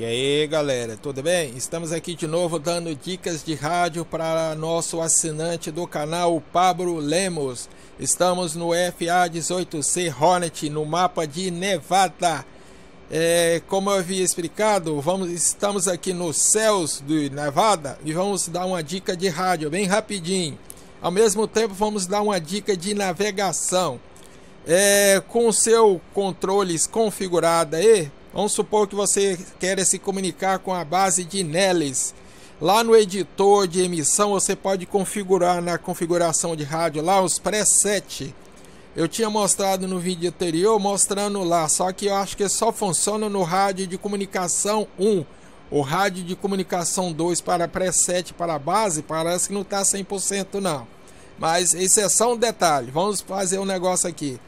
E aí galera, tudo bem? Estamos aqui de novo dando dicas de rádio para nosso assinante do canal Pablo Lemos. Estamos no FA18C Hornet, no mapa de Nevada. É, como eu havia explicado, vamos, estamos aqui nos céus de Nevada e vamos dar uma dica de rádio bem rapidinho. Ao mesmo tempo, vamos dar uma dica de navegação. É, com o seu controles configurado aí, Vamos supor que você quer se comunicar com a base de Neles. Lá no editor de emissão você pode configurar na né, configuração de rádio lá os presets. Eu tinha mostrado no vídeo anterior, mostrando lá, só que eu acho que só funciona no rádio de comunicação 1. O rádio de comunicação 2 para preset para base parece que não está 100% não. Mas isso é só um detalhe. Vamos fazer um negócio aqui.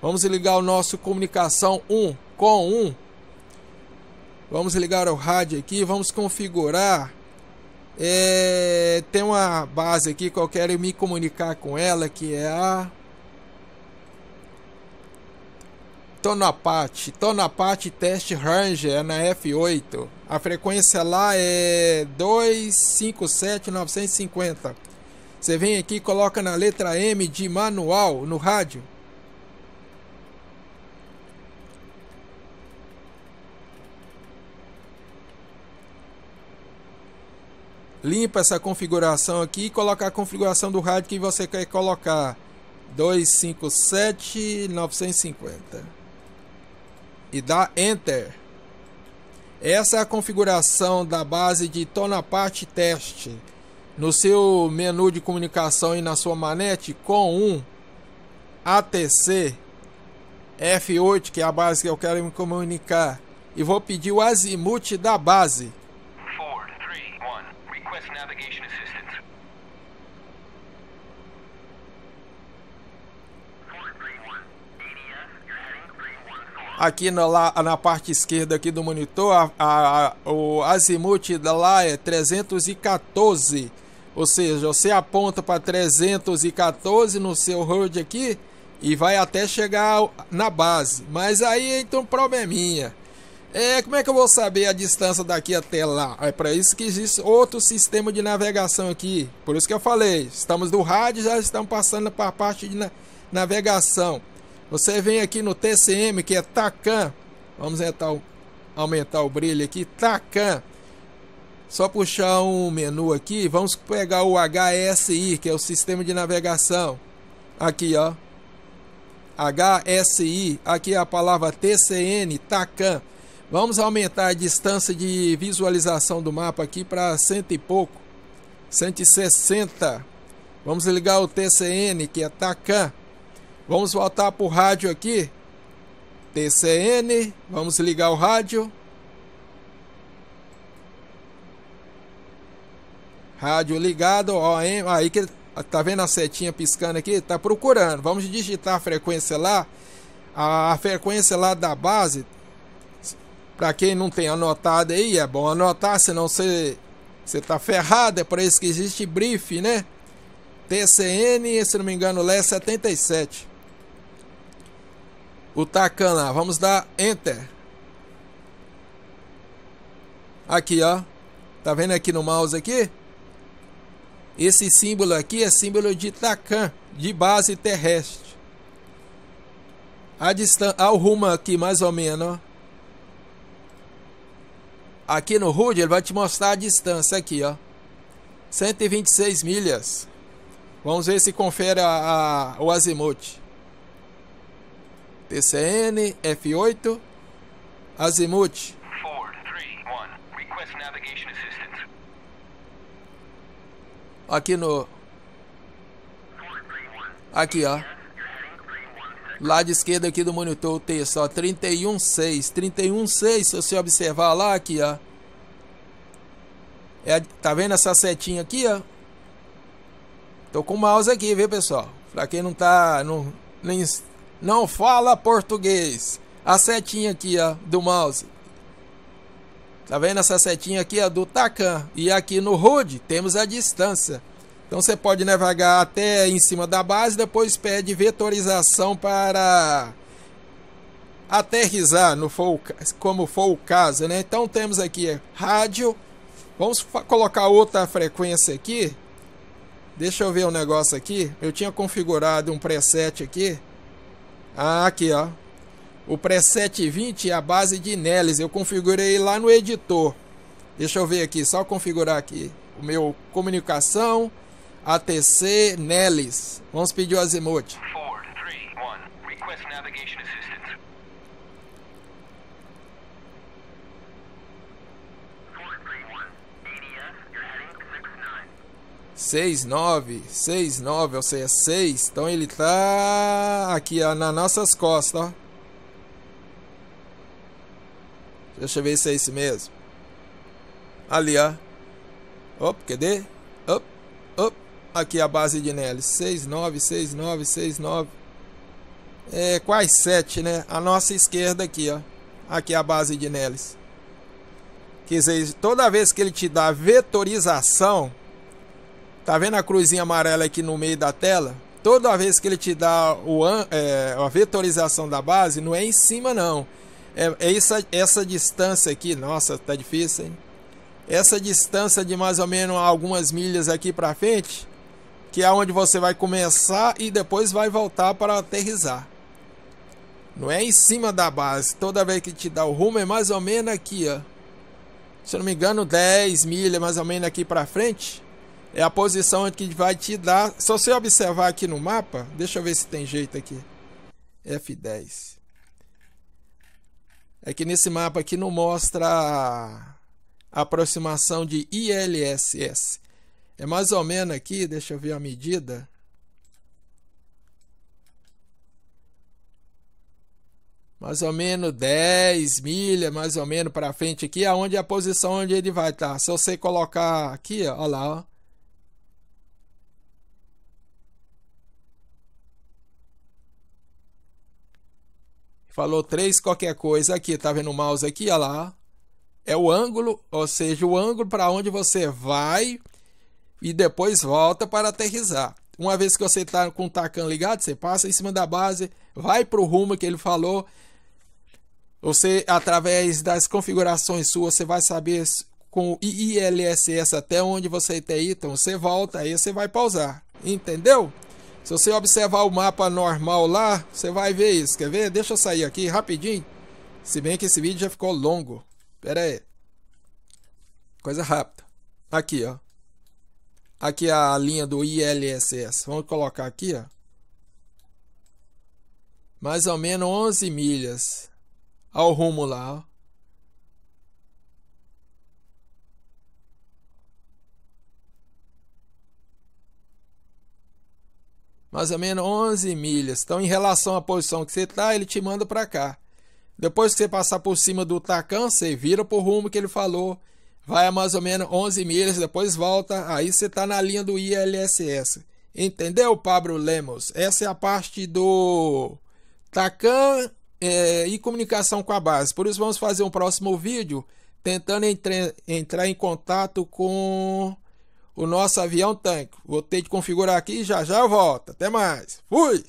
Vamos ligar o nosso comunicação 1 com 1 Vamos ligar o rádio aqui, vamos configurar. É, tem uma base aqui que eu quero me comunicar com ela, que é a... Tonopate. Tonopate Test Range é na F8. A frequência lá é 257950. Você vem aqui, coloca na letra M de manual no rádio. limpa essa configuração aqui e coloca a configuração do rádio que você quer colocar. 257 950 e dá enter. Essa é a configuração da base de Tonaparte Teste. No seu menu de comunicação e na sua manete com um ATC F8, que é a base que eu quero me comunicar, e vou pedir o azimuth da base. aqui na, lá, na parte esquerda aqui do monitor, a, a, o azimuth lá é 314. Ou seja, você aponta para 314 no seu HUD aqui e vai até chegar na base. Mas aí então probleminha. É, como é que eu vou saber a distância daqui até lá? É para isso que existe outro sistema de navegação aqui. Por isso que eu falei, estamos do rádio, já estamos passando para a parte de na navegação. Você vem aqui no TCM, que é Tacan. Vamos o, aumentar o brilho aqui. Tacan. Só puxar um menu aqui. Vamos pegar o HSI, que é o sistema de navegação. Aqui, ó. HSI. Aqui é a palavra TCN, Tacan. Vamos aumentar a distância de visualização do mapa aqui para cento e pouco. 160. Vamos ligar o TCN, que é Tacan. Vamos voltar para o rádio aqui. TCN, vamos ligar o rádio. Rádio ligado, OM, aí que tá, tá vendo a setinha piscando aqui, tá procurando. Vamos digitar a frequência lá. A frequência lá da base, para quem não tem anotado aí, é bom anotar, senão você você tá ferrado, é por isso que existe brief, né? TCN, se não me engano, lá é 77 o Takana. Vamos dar Enter. Aqui, ó. Tá vendo aqui no mouse aqui? Esse símbolo aqui é símbolo de Takan, de base terrestre. A distância, ao rumo aqui mais ou menos, ó. Aqui no HUD ele vai te mostrar a distância aqui, ó. 126 milhas. Vamos ver se confere a, a o azimuth. TCN F8, Azimuth. Aqui no. Aqui, ó. Lado esquerdo aqui do monitor o texto, ó. 31.6. 31.6, se você observar lá aqui, ó. É, tá vendo essa setinha aqui, ó? Tô com o mouse aqui, viu, pessoal? Pra quem não tá. Não, nem não fala português. A setinha aqui, ó, do mouse. Tá vendo essa setinha aqui, ó, do Tacan. E aqui no HUD temos a distância. Então você pode navegar até em cima da base, depois pede vetorização para aterrizar, no for, como for o caso, né? Então temos aqui é, rádio. Vamos colocar outra frequência aqui. Deixa eu ver um negócio aqui. Eu tinha configurado um preset aqui. Ah, aqui, ó. O preset 20 é a base de Nelis. Eu configurei lá no editor. Deixa eu ver aqui, só configurar aqui. O meu comunicação, ATC, Nelis. Vamos pedir o azimuth. 4, 3, 1. Request navigation assistance. 6, 9, 6, 9, ou seja, 6. Então ele tá aqui ó, nas nossas costas, ó. Deixa eu ver se é esse mesmo. Ali, ó. Op, cadê? Op, op. Aqui a base de Nelly. 6, 6, 9, 9, 6, 9. É, quase 7, né? A nossa esquerda aqui, ó. Aqui a base de Nelly. Quer dizer, toda vez que ele te dá vetorização, Tá vendo a cruzinha amarela aqui no meio da tela? Toda vez que ele te dá o, é, a vetorização da base, não é em cima não. É, é essa, essa distância aqui, nossa, tá difícil, hein? Essa distância de mais ou menos algumas milhas aqui para frente, que é onde você vai começar e depois vai voltar para aterrizar. Não é em cima da base. Toda vez que te dá o rumo é mais ou menos aqui, ó. Se eu não me engano, 10 milhas mais ou menos aqui para frente. É a posição que vai te dar. Se você observar aqui no mapa, deixa eu ver se tem jeito aqui. F10. É que nesse mapa aqui não mostra a aproximação de ILSS. É mais ou menos aqui, deixa eu ver a medida. mais ou menos 10 milhas, mais ou menos para frente aqui, aonde é a posição onde ele vai estar. Tá? Se você colocar aqui, olha lá, ó, Falou três qualquer coisa aqui, tá vendo o mouse aqui? Olha lá. É o ângulo, ou seja, o ângulo para onde você vai e depois volta para aterrizar. Uma vez que você está com o tacan ligado, você passa em cima da base, vai para o rumo que ele falou. Você, através das configurações suas, você vai saber com o ILSS até onde você tem ido, então você volta, aí você vai pausar. Entendeu? Se você observar o mapa normal lá, você vai ver isso. Quer ver? Deixa eu sair aqui rapidinho. Se bem que esse vídeo já ficou longo. Pera aí. Coisa rápida. Aqui, ó. Aqui a linha do ILSS. Vamos colocar aqui, ó. Mais ou menos 11 milhas ao rumo lá, ó. mais ou menos 11 milhas. Então, em relação à posição que você está, ele te manda para cá. Depois que você passar por cima do tacão, você vira para o rumo que ele falou, vai a mais ou menos 11 milhas, depois volta, aí você está na linha do ILSS. Entendeu, Pablo Lemos? Essa é a parte do TACAN é, e comunicação com a base. Por isso, vamos fazer um próximo vídeo tentando entre... entrar em contato com o nosso avião tanque. Vou ter de configurar aqui e já já eu volto. Até mais. Fui!